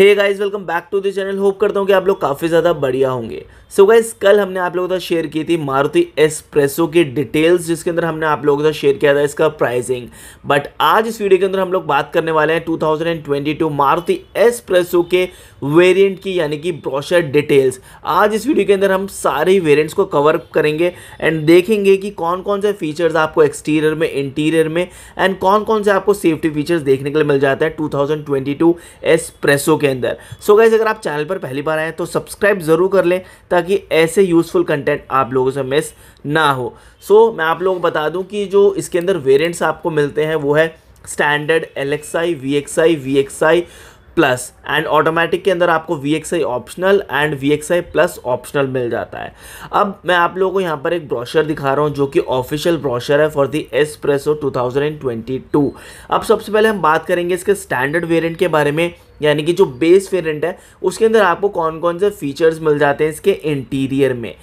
hey guys welcome back to the channel hope करता हूँ कि आप लोग काफ़ी ज़्यादा बढ़िया होंगे सो so गाइस कल हमने आप लोगों के साथ शेयर की थी मारुति एस्प्रेसो की डिटेल्स जिसके अंदर हमने आप लोगों के साथ शेयर किया था इसका प्राइसिंग बट आज इस वीडियो के अंदर हम लोग बात करने वाले हैं 2022 मारुति एस्प्रेसो के वेरिएंट की यानी कि ब्रोशर डिटेल्स आज इस वीडियो के अंदर हम सारे वेरियंट्स को कवर करेंगे एंड देखेंगे कि कौन कौन से फीचर्स आपको एक्सटीरियर में इंटीरियर में एंड कौन कौन से आपको सेफ्टी फीचर्स देखने के लिए मिल जाता है टू थाउजेंड के अंदर सो गाइज अगर आप चैनल पर पहली बार आए तो सब्सक्राइब ज़रूर कर लें ताकि ऐसे यूज़फुल कंटेंट आप लोगों से मिस ना हो सो so, मैं आप लोगों को बता दूं कि जो इसके अंदर वेरिएंट्स आपको मिलते हैं वो है standard L X I V X I V X I plus and automatic के अंदर आपको V X I optional and V X I plus optional मिल जाता है अब मैं आप लोगों को यहाँ पर एक ब्रोशर दिखा रहा हूँ जो कि ऑफिशियल ब्रोशर है फॉर दी एसप्रेसो 2022 अब सबसे पहले हम बात करेंगे इसके स्टैंडर्ड वेरिएंट के बारे में यानी कि जो बेस वेरिएंट है उसके अंदर आपको कौन कौन से फीचर्स मिल जाते हैं इसके इंटीरियर में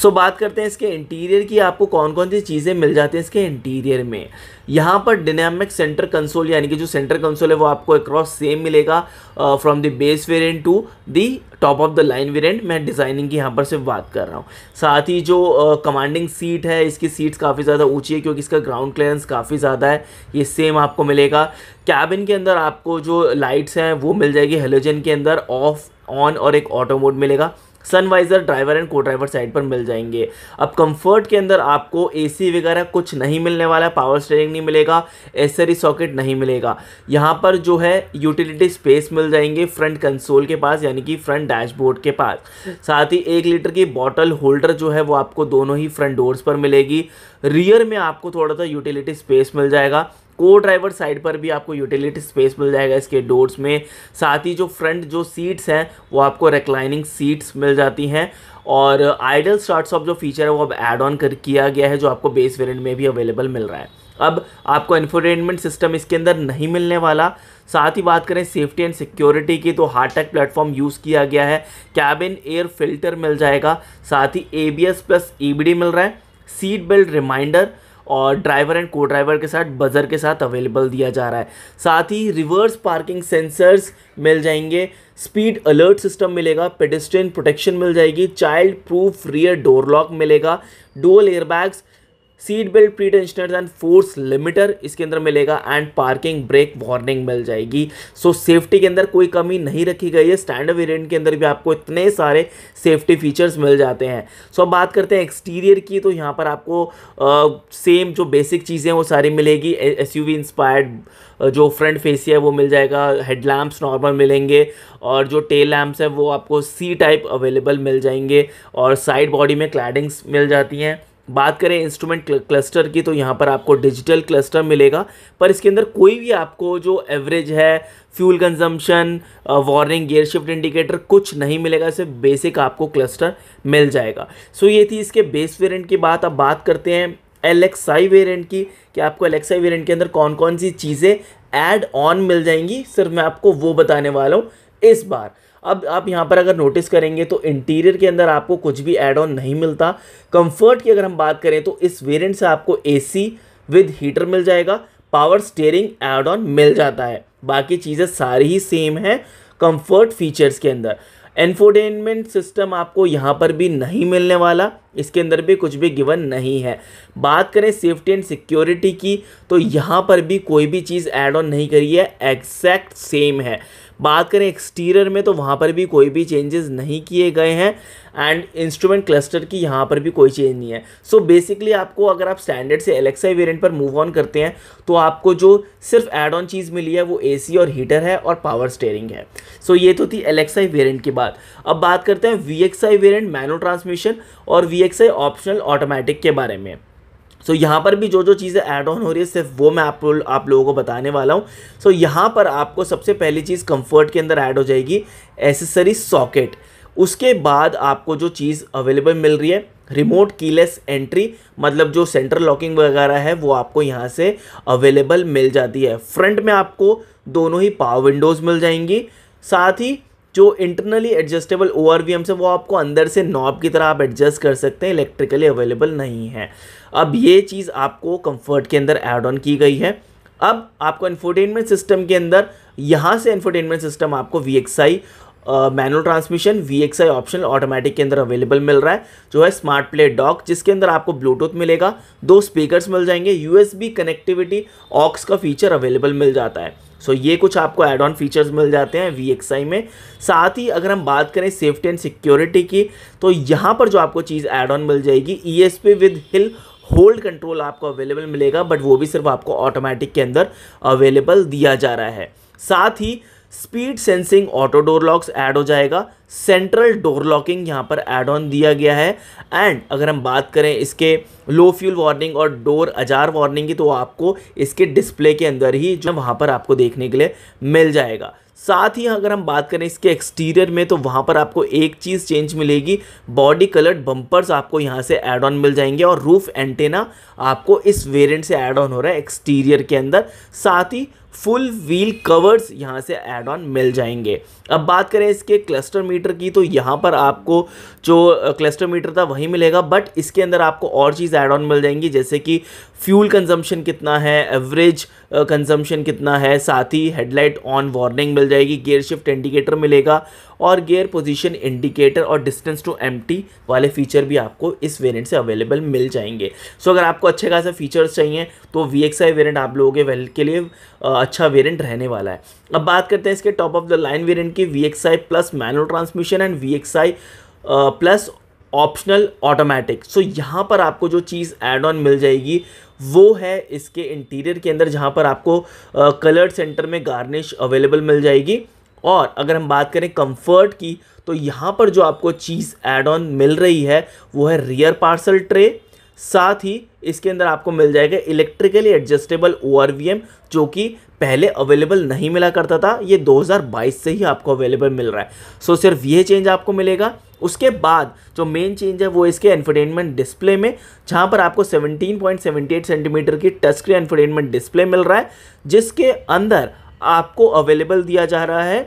सो so, बात करते हैं इसके इंटीरियर की आपको कौन कौन सी चीज़ें मिल जाती हैं इसके इंटीरियर में यहाँ पर डिनामिक सेंटर कंसोल यानी कि जो सेंटर कंसोल है वो आपको अक्रॉस सेम मिलेगा from the base variant to the top of the line variant मैं डिज़ाइनिंग की यहाँ पर सिर्फ बात कर रहा हूँ साथ ही जो कमांडिंग uh, सीट है इसकी सीट्स काफ़ी ज़्यादा ऊँची है क्योंकि इसका ग्राउंड क्लियरेंस काफ़ी ज़्यादा है ये सेम आपको मिलेगा कैबिन के अंदर आपको जो लाइट्स हैं वो मिल जाएगी हेलोजन के अंदर ऑफ ऑन और एक ऑटो मोड मिलेगा sun visor driver and co driver side पर मिल जाएंगे अब कंफर्ट के अंदर आपको एसी वगैरह कुछ नहीं मिलने वाला है पावर स्टेयरिंग नहीं मिलेगा एसरी सॉकेट नहीं मिलेगा यहाँ पर जो है यूटिलिटी स्पेस मिल जाएंगे फ्रंट कंसोल के पास यानी कि फ्रंट डैशबोर्ड के पास साथ ही एक लीटर की बॉटल होल्डर जो है वो आपको दोनों ही फ्रंट डोर्स पर मिलेगी रियर में आपको थोड़ा सा यूटिलिटी स्पेस मिल जाएगा को ड्राइवर साइड पर भी आपको यूटिलिटी स्पेस मिल जाएगा इसके डोर्स में साथ ही जो फ्रंट जो सीट्स हैं वो आपको रिक्लाइनिंग सीट्स मिल जाती हैं और आइडल स्टार्ट ऑफ जो फीचर है वो अब एड ऑन कर किया गया है जो आपको बेस वेरेंट में भी अवेलेबल मिल रहा है अब आपको इन्फोटेनमेंट सिस्टम इसके अंदर नहीं मिलने वाला साथ ही बात करें सेफ्टी एंड सिक्योरिटी की तो हार्टेक प्लेटफॉर्म यूज़ किया गया है कैबिन एयर फिल्टर मिल जाएगा साथ ही A B S plus E B D मिल रहा है सीट बेल्ट रिमाइंडर और ड्राइवर एंड को ड्राइवर के साथ बजर के साथ अवेलेबल दिया जा रहा है साथ ही रिवर्स पार्किंग सेंसर्स मिल जाएंगे स्पीड अलर्ट सिस्टम मिलेगा पेडिस्ट्रेन प्रोटेक्शन मिल जाएगी child proof rear door lock मिलेगा dual airbags seat belt pretensioners and force limiter इसके अंदर मिलेगा एंड पार्किंग ब्रेक वार्निंग मिल जाएगी सो so, सेफ्टी के अंदर कोई कमी नहीं रखी गई है स्टैंडर्ड वेरिएंट के अंदर भी आपको इतने सारे सेफ्टी फीचर्स मिल जाते हैं सो so, अब बात करते हैं एक्सटीरियर की तो यहाँ पर आपको आ, सेम जो बेसिक चीज़ें वो सारी मिलेगी एस यू इंस्पायर्ड जो फ्रंट फेस है वो मिल जाएगा हेडलैम्प्स नॉर्मल मिलेंगे और जो टेल लैम्प्स हैं वो आपको सी टाइप अवेलेबल मिल जाएंगे और साइड बॉडी में क्लैडिंग्स मिल जाती हैं बात करें इंस्ट्रूमेंट क्लस्टर की तो यहाँ पर आपको डिजिटल क्लस्टर मिलेगा पर इसके अंदर कोई भी आपको जो एवरेज है fuel consumption warning gear shift indicator कुछ नहीं मिलेगा सिर्फ बेसिक आपको क्लस्टर मिल जाएगा सो ये थी इसके बेस वेरिएंट की बात अब बात करते हैं एलेक्साई वेरिएंट की कि आपको एलेक्साई वेरियंट के अंदर कौन कौन सी चीज़ें ऐड ऑन मिल जाएंगी सिर्फ मैं आपको वो बताने वाला हूँ इस बार अब आप यहाँ पर अगर नोटिस करेंगे तो इंटीरियर के अंदर आपको कुछ भी ऐड ऑन नहीं मिलता कंफर्ट की अगर हम बात करें तो इस वेरिएंट से आपको एसी विद हीटर मिल जाएगा पावर स्टेयरिंग एड ऑन मिल जाता है बाकी चीज़ें सारी ही सेम हैं कंफर्ट फीचर्स के अंदर एनफोटेनमेंट सिस्टम आपको यहाँ पर भी नहीं मिलने वाला इसके अंदर भी कुछ भी गिवन नहीं है बात करें सेफ्टी एंड सिक्योरिटी की तो यहाँ पर भी कोई भी चीज़ ऐड ऑन नहीं करी है एग्जैक्ट सेम है बात करें एक्सटीरियर में तो वहाँ पर भी कोई भी चेंजेस नहीं किए गए हैं एंड इंस्ट्रूमेंट क्लस्टर की यहाँ पर भी कोई चेंज नहीं है सो so बेसिकली आपको अगर आप स्टैंडर्ड से एलेक्सा वेरिएंट पर मूव ऑन करते हैं तो आपको जो सिर्फ एड ऑन चीज़ मिली है वो एसी और हीटर है और पावर स्टेयरिंग है सो so ये तो थी एलेक्सा वेरियंट की बात अब बात करते हैं V X I variant manual transmission और वी डी एक्स है ऑप्शनल ऑटोमेटिक के बारे में सो so, यहाँ पर भी जो जो चीज़ें ऐड ऑन हो रही है सिर्फ वो मैं आप आप लोगों को बताने वाला हूँ सो so, यहाँ पर आपको सबसे पहली चीज़ कंफर्ट के अंदर ऐड हो जाएगी एसेसरी सॉकेट उसके बाद आपको जो चीज़ अवेलेबल मिल रही है रिमोट कीलेस एंट्री मतलब जो सेंट्रल लॉकिंग वगैरह है वो आपको यहाँ से अवेलेबल मिल जाती है फ्रंट में आपको दोनों ही पावर विंडोज़ मिल जाएंगी साथ ही जो internally adjustable O R V Ms है वो आपको अंदर से नॉब की तरह आप एडजस्ट कर सकते हैं इलेक्ट्रिकली अवेलेबल नहीं है अब ये चीज़ आपको कंफर्ट के अंदर एड ऑन की गई है अब आपको इन्फोटेनमेंट सिस्टम के अंदर यहाँ से इन्फोटेनमेंट सिस्टम आपको V X I manual transmission V X I option automatic के अंदर अवेलेबल मिल रहा है जो है स्मार्ट प्ले डॉक जिसके अंदर आपको ब्लूटूथ मिलेगा दो स्पीकर्स मिल जाएंगे U S B connectivity aux का फीचर अवेलेबल मिल जाता है सो ये कुछ आपको एड ऑन फीचर्स मिल जाते हैं वी में साथ ही अगर हम बात करें सेफ्टी एंड सिक्योरिटी की तो यहाँ पर जो आपको चीज़ एड ऑन मिल जाएगी E S P with hill hold control आपको अवेलेबल मिलेगा बट वो भी सिर्फ आपको ऑटोमेटिक के अंदर अवेलेबल दिया जा रहा है साथ ही speed sensing auto door locks add हो जाएगा सेंट्रल डोर लॉकिंग यहाँ पर ऐड ऑन दिया गया है एंड अगर हम बात करें इसके लो फ्यूल वार्निंग और डोर अजार वार्निंग की तो आपको इसके डिस्प्ले के अंदर ही जो वहाँ पर आपको देखने के लिए मिल जाएगा साथ ही अगर हम बात करें इसके एक्सटीरियर में तो वहाँ पर आपको एक चीज़ चेंज मिलेगी बॉडी कलर्ड बम्पर्स आपको यहाँ से ऐड ऑन मिल जाएंगे और रूफ एंटेना आपको इस वेरिएंट से ऐड ऑन हो रहा है एक्सटीरियर के अंदर साथ ही फुल व्हील कवर्स यहाँ से ऐड ऑन मिल जाएंगे अब बात करें इसके क्लस्टर मीटर की तो यहाँ पर आपको जो क्लस्टर मीटर था वही मिलेगा बट इसके अंदर आपको और चीज़ ऐड ऑन मिल जाएंगी जैसे कि फ्यूल कंजम्पशन कितना है एवरेज कंजम्पशन कितना है साथ ही हेडलाइट ऑन वार्निंग मिल जाएगी गियर शिफ्ट इंडिकेटर मिलेगा और गेयर पोजीशन इंडिकेटर और डिस्टेंस टू एम वाले फीचर भी आपको इस वेरिएंट से अवेलेबल मिल जाएंगे सो so, अगर आपको अच्छे खासा फीचर्स चाहिए तो वी एक्स वेरियंट आप लोगों के वेल के लिए अच्छा वेरियंट रहने वाला है अब बात करते हैं इसके top of the line variant की V plus manual transmission and V plus optional automatic so यहाँ पर आपको जो चीज़ एड ऑन मिल जाएगी वो है इसके इंटीरियर के अंदर जहाँ पर आपको कलर्ड सेंटर में गार्निश अवेलेबल मिल जाएगी और अगर हम बात करें कंफर्ट की तो यहाँ पर जो आपको चीज़ एड ऑन मिल रही है वो है रियर पार्सल ट्रे साथ ही इसके अंदर आपको मिल जाएगा इलेक्ट्रिकली एडजस्टेबल ओ जो कि पहले अवेलेबल नहीं मिला करता था ये 2022 से ही आपको अवेलेबल मिल रहा है सो so, सिर्फ ये चेंज आपको मिलेगा उसके बाद जो मेन चेंज है वो इसके एनफरटेनमेंट डिस्प्ले में जहाँ पर आपको 17.78 सेंटीमीटर की टच स्क्रीन एनफरटेनमेंट डिस्प्ले मिल रहा है जिसके अंदर आपको अवेलेबल दिया जा रहा है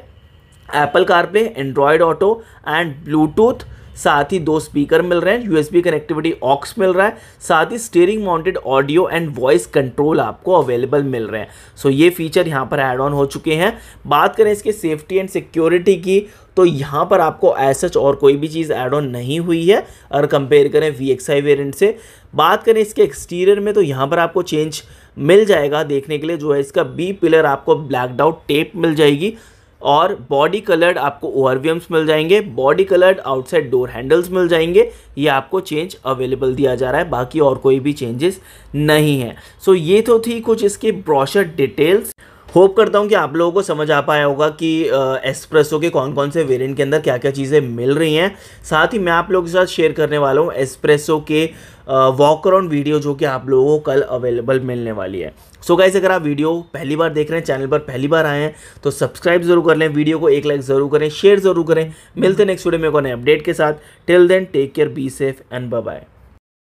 Apple CarPlay Android auto and Bluetooth साथ ही दो स्पीकर मिल रहे हैं यूएसबी कनेक्टिविटी ऑक्स मिल रहा है साथ ही steering mounted audio and voice control आपको अवेलेबल मिल रहे हैं सो so, ये फीचर यहाँ पर ऐड ऑन हो चुके हैं बात करें इसके सेफ्टी एंड सिक्योरिटी की तो यहाँ पर आपको एसच और कोई भी चीज़ ऐड ऑन नहीं हुई है अगर कंपेयर करें वी एक्स वेरियंट से बात करें इसके एक्सटीरियर में तो यहाँ पर आपको चेंज मिल जाएगा देखने के लिए जो है इसका बी पिलर आपको ब्लैकड आउट टेप मिल जाएगी और बॉडी कलर्ड आपको ओअरवियम्स मिल जाएंगे body coloured outside door handles मिल जाएंगे ये आपको चेंज अवेलेबल दिया जा रहा है बाकी और कोई भी चेंजेस नहीं है सो so, ये तो थी कुछ इसके ब्रॉशर डिटेल्स होप करता हूँ कि आप लोगों को समझ आ पाया होगा कि एस्प्रेसो के कौन कौन से वेरिएंट के अंदर क्या क्या चीज़ें मिल रही हैं साथ ही मैं आप लोगों के साथ शेयर करने वाला हूँ एस्प्रेसो के वॉक अराउंड वीडियो जो कि आप लोगों को कल अवेलेबल मिलने वाली है सो so गाइज अगर आप वीडियो पहली बार देख रहे हैं चैनल पर पहली बार आए हैं तो सब्सक्राइब जरूर कर लें वीडियो को एक लाइक ज़रूर करें शेयर ज़रूर करें मिलते नेक्स्ट वीडियो में नए अपडेट के साथ till then take care be safe and bye